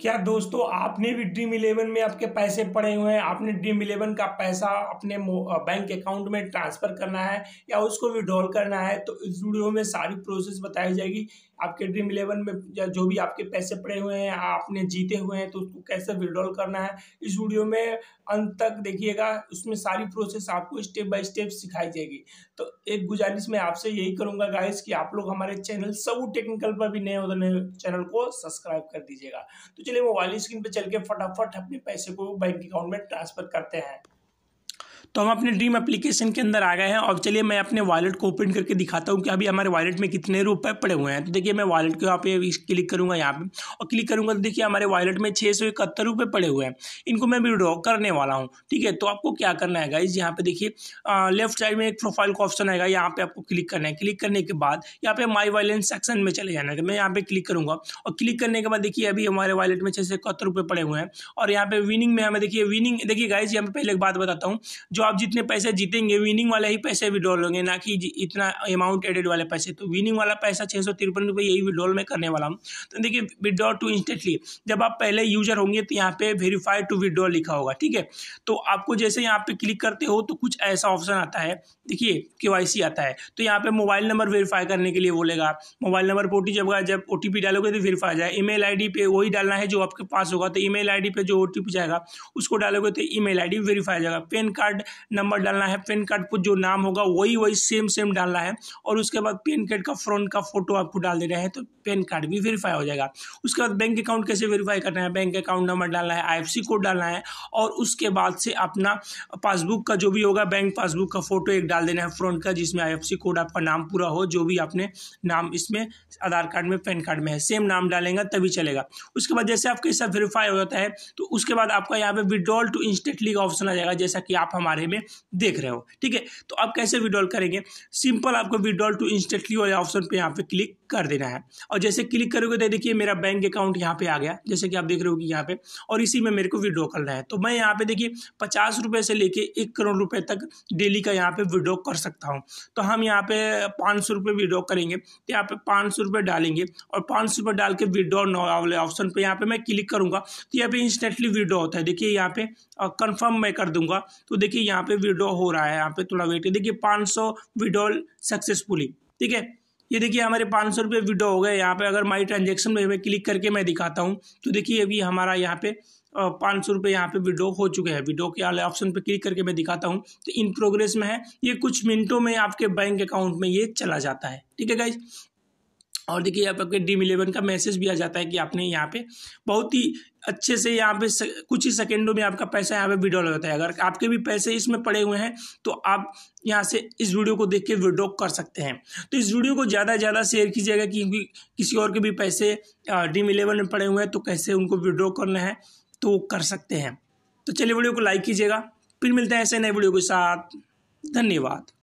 क्या दोस्तों आपने भी ड्रीम इलेवन में आपके पैसे पड़े हुए हैं आपने ड्रीम इलेवन का पैसा अपने बैंक अकाउंट में ट्रांसफ़र करना है या उसको विड्रॉल करना है तो इस वीडियो में सारी प्रोसेस बताई जाएगी आपके ड्रीम इलेवन में या जो भी आपके पैसे पड़े हुए हैं आपने जीते हुए हैं तो उसको कैसे विड्रॉल करना है इस वीडियो में अंत तक देखिएगा उसमें सारी प्रोसेस आपको स्टेप बाय स्टेप सिखाई जाएगी तो एक गुजारिश मैं आपसे यही करूंगा गाइस कि आप लोग हमारे चैनल सब टेक्निकल पर भी नए हो तो चैनल को सब्सक्राइब कर दीजिएगा तो चलिए मोबाइल स्क्रीन पर चल के फटाफट अपने पैसे को बैंक अकाउंट में ट्रांसफर करते हैं तो हम अपने ड्रीम एप्लीकेशन के अंदर आ गए हैं और चलिए मैं अपने वॉलेट को ओपन करके दिखाता हूँ कि अभी हमारे वॉलेट में कितने रुपए पड़े हुए हैं तो देखिए मैं वॉलेट को यहाँ पे क्लिक करूँगा यहाँ पे और क्लिक करूँगा तो देखिए हमारे वॉलेट में छः सौ इकहत्तर रुपये पड़े हुए हैं इनको मैं विड्रॉ करने वाला हूँ ठीक है तो आपको क्या करना है गाइज यहाँ पे देखिए लेफ्ट साइड में एक प्रोफाइल का ऑप्शन आएगा यहाँ पे आपको क्लिक करना है क्लिक करने के बाद यहाँ पे माई वायलेंस सेक्शन में चले जाना है तो मैं यहाँ पे क्लिक करूँगा और क्लिक करने के बाद देखिए अभी हमारे वॉलेट में छः सौ इकहत्तर रुपये पड़े हुए हैं और यहाँ पे विनिंग में हमें देखिए विनिंग देखिए गाइज यहाँ पे पहले एक बात बताता हूँ जो आप जितने पैसे जीतेंगे विनिंग वाले ही पैसे विड्रॉल होंगे ना कि इतना अमाउंट एडेड वाले पैसे तो विनिंग वाला पैसा छः सौ तिरपन रुपये यही विड्रॉल में करने वाला हूँ तो देखिए विड्रॉल टू इंस्टेंटली जब आप पहले यूजर होंगे तो यहाँ पे वेरीफाई टू विड्रॉल लिखा होगा ठीक है तो आपको जैसे यहाँ पे क्लिक करते हो तो कुछ ऐसा ऑप्शन आता है देखिए के आता है तो यहाँ पे मोबाइल नंबर वेरीफाई करने के लिए बोलेगा मोबाइल नंबर पर जब जब ओ डालोगे तो वेरीफाई जाए ई मेल पे वही डालना है जो आपके पास होगा तो ईमेल आईडी पे जो ओ जाएगा उसको डालोगे तो ई आई डी वेरीफाई जाएगा पैन कार्ड कार्ड नंबर डालना है पैन कार्ड पर जो नाम होगा वही वही सेम सेम डालना है और उसके बाद पैन कार्ड का फ्रंट का फोटो आपको डाल देना है तो पैन कार्ड भी वेरीफाई हो जाएगा उसके बाद बैंक अकाउंट कैसे वेरीफाई करना है बैंक अकाउंट नंबर डालना है आई कोड डालना है और उसके बाद से अपना पासबुक का जो भी होगा बैंक पासबुक का फोटो एक डाल देना है फ्रंट का जिसमें आई कोड आपका नाम पूरा हो जो भी आपने नाम इसमें आधार कार्ड में पैन कार्ड में है सेम नाम डालेंगे तभी चलेगा उसके बाद जैसे आपका हिस्सा वेरीफाई हो जाता है तो उसके बाद आपका यहाँ पे विड्रॉल टू इंस्टेंटली का ऑप्शन आ जाएगा जैसा कि आप हम हमारे में देख रहे हो ठीक है तो आप कैसे विड्रॉल करेंगे सिंपल आपको विड्रॉल टू इंस्टेंटली वाले ऑप्शन पे यहाँ पे क्लिक कर देना है और जैसे क्लिक करोगे तो देखिए मेरा बैंक अकाउंट यहाँ पे आ गया जैसे कि आप देख रहे हो कि यहाँ पे और इसी में मेरे को विड्रॉ करना है तो मैं यहाँ पे देखिए पचास रुपये से लेके एक करोड़ रुपये तक डेली का यहाँ पे विड्रॉ कर सकता हूँ तो हम यहाँ पे पाँच सौ रुपये विड्रॉ करेंगे तो यहाँ पे पाँच सौ रुपये डालेंगे और पाँच सौ रुपये डाल के विड्रॉ नो वाले ऑप्शन पर यहाँ पे मैं क्लिक करूँगा तो यहाँ पे इंस्टेंटली विड्रॉ होता है देखिए यहाँ पे कन्फर्म मैं कर दूंगा तो देखिए देखिए यहाँ पे विड्रॉ हो रहा है यहाँ पे थोड़ा वेट देखिए पाँच सौ विड्रॉल सक्सेसफुली ठीक है ये देखिए हमारे पाँच सौ रुपये विड्रॉ हो गए यहाँ पे अगर माई ट्रांजेक्शन में क्लिक करके मैं दिखाता हूँ तो देखिए अभी हमारा यहाँ पे पाँच सौ रुपये यहाँ पे विड्रॉ हो चुके हैं विड्रॉ के वाले ऑप्शन पे क्लिक करके मैं दिखाता हूँ तो इन प्रोग्रेस में है ये कुछ मिनटों में आपके बैंक अकाउंट में ये चला जाता है ठीक है गाइज और देखिए आप आपके डीम इलेवन का मैसेज भी आ जाता है कि आपने यहाँ पे बहुत ही अच्छे से यहाँ पे कुछ ही सेकेंडों में आपका पैसा यहाँ पे विड्रॉल हो जाता है अगर आपके भी पैसे इसमें पड़े हुए हैं तो आप यहाँ से इस वीडियो को देख के विड्रॉ कर सकते हैं तो इस वीडियो को ज़्यादा से ज़्यादा शेयर कीजिएगा क्योंकि किसी और के भी पैसे डीम इलेवन में पड़े हुए हैं तो कैसे उनको विड्रॉ करना है तो कर सकते हैं तो चलिए वीडियो को लाइक कीजिएगा फिर मिलते हैं ऐसे नए वीडियो के साथ धन्यवाद